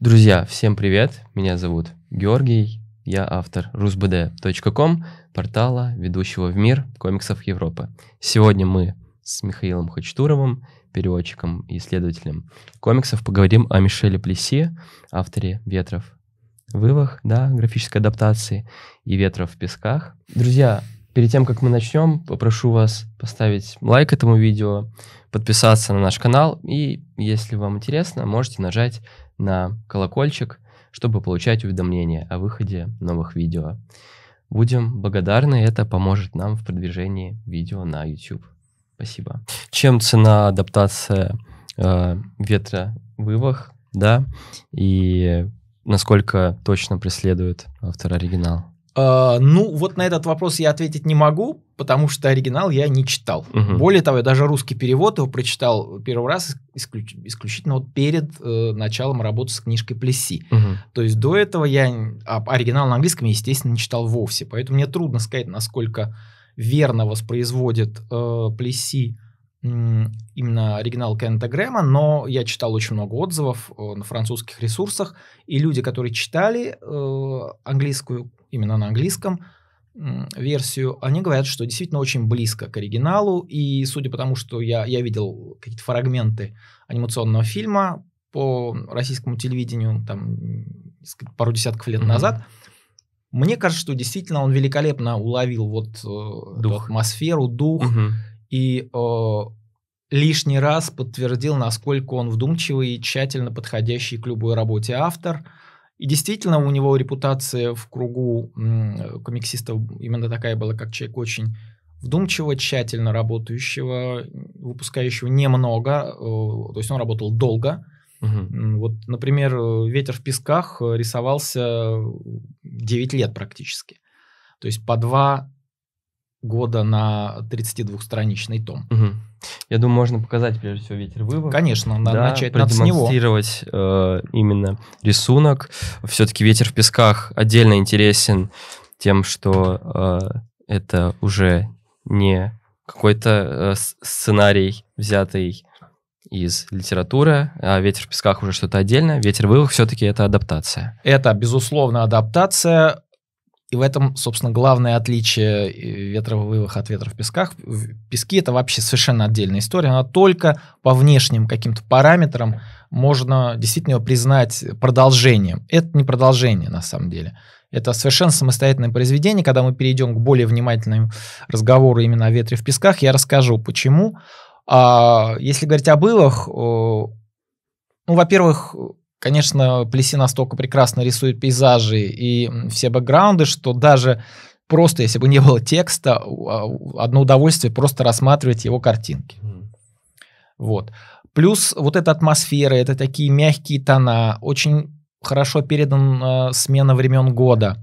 Друзья, всем привет! Меня зовут Георгий, я автор rusbd.com, портала, ведущего в мир комиксов Европы. Сегодня мы с Михаилом Хачтуровым, переводчиком и исследователем комиксов, поговорим о Мишеле Плесси, авторе «Ветров в вывах», да, графической адаптации, и «Ветров в песках». Друзья, перед тем, как мы начнем, попрошу вас поставить лайк этому видео, подписаться на наш канал, и, если вам интересно, можете нажать на колокольчик, чтобы получать уведомления о выходе новых видео. Будем благодарны, это поможет нам в продвижении видео на YouTube. Спасибо. Чем цена адаптация э, вывах, да, и насколько точно преследует автор оригинал? А, ну, вот на этот вопрос я ответить не могу, потому что оригинал я не читал. Угу. Более того, я даже русский перевод его прочитал первый раз исключ, исключительно вот перед э, началом работы с книжкой Плеси. Угу. То есть до этого я а, оригинал на английском, естественно, не читал вовсе. Поэтому мне трудно сказать, насколько верно воспроизводит э, Плеси именно оригинал Кента Грэма, но я читал очень много отзывов э, на французских ресурсах, и люди, которые читали э, английскую, именно на английском, версию, они говорят, что действительно очень близко к оригиналу, и судя по тому, что я, я видел какие-то фрагменты анимационного фильма по российскому телевидению там пару десятков лет mm-hmm. назад, мне кажется, что действительно он великолепно уловил вот э, дух. атмосферу, дух, mm-hmm и э, лишний раз подтвердил, насколько он вдумчивый и тщательно подходящий к любой работе автор. И действительно, у него репутация в кругу м, комиксистов именно такая была, как человек очень вдумчиво, тщательно работающего, выпускающего немного, э, то есть он работал долго. Угу. Вот, например, э, «Ветер в песках» рисовался 9 лет практически. То есть по два года на 32-страничный том. Угу. Я думаю, можно показать, прежде всего, ветер выбора. Конечно, надо да, начать надо с него. Продемонстрировать э, именно рисунок. Все-таки ветер в песках отдельно интересен тем, что э, это уже не какой-то э, сценарий, взятый из литературы, а «Ветер в песках» уже что-то отдельное. «Ветер в все все-таки это адаптация. Это, безусловно, адаптация. И в этом, собственно, главное отличие э, ветровых от ветра в песках. Пески это вообще совершенно отдельная история. Она только по внешним каким-то параметрам можно действительно ее признать продолжением. Это не продолжение на самом деле. Это совершенно самостоятельное произведение. Когда мы перейдем к более внимательному разговору именно о ветре в песках, я расскажу, почему. А если говорить об ивах, ну, во-первых, Конечно, Плеси настолько прекрасно рисует пейзажи и все бэкграунды, что даже просто, если бы не было текста, а, одно удовольствие просто рассматривать его картинки. Mm. Вот. Плюс вот эта атмосфера, это такие мягкие тона, очень хорошо передан э, смена времен года.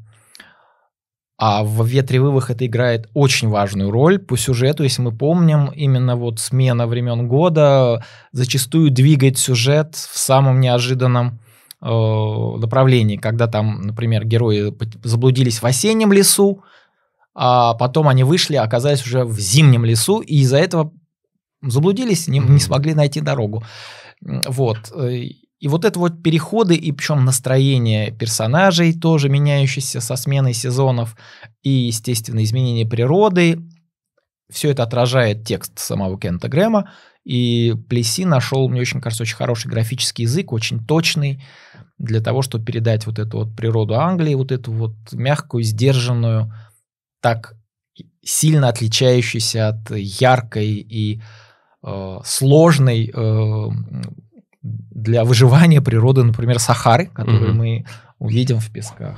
А в ветревых это играет очень важную роль по сюжету. Если мы помним, именно вот смена времен года зачастую двигает сюжет в самом неожиданном э, направлении, когда там, например, герои заблудились в осеннем лесу, а потом они вышли, а оказались уже в зимнем лесу, и из-за этого заблудились, не, не смогли найти дорогу. Вот. Э, и вот это вот переходы, и причем настроение персонажей, тоже меняющееся со сменой сезонов, и, естественно, изменение природы, все это отражает текст самого Кента Грэма, и Плеси нашел, мне очень кажется, очень хороший графический язык, очень точный, для того, чтобы передать вот эту вот природу Англии, вот эту вот мягкую, сдержанную, так сильно отличающуюся от яркой и э, сложной э, для выживания природы, например, Сахары, которую mm мы увидим в песках.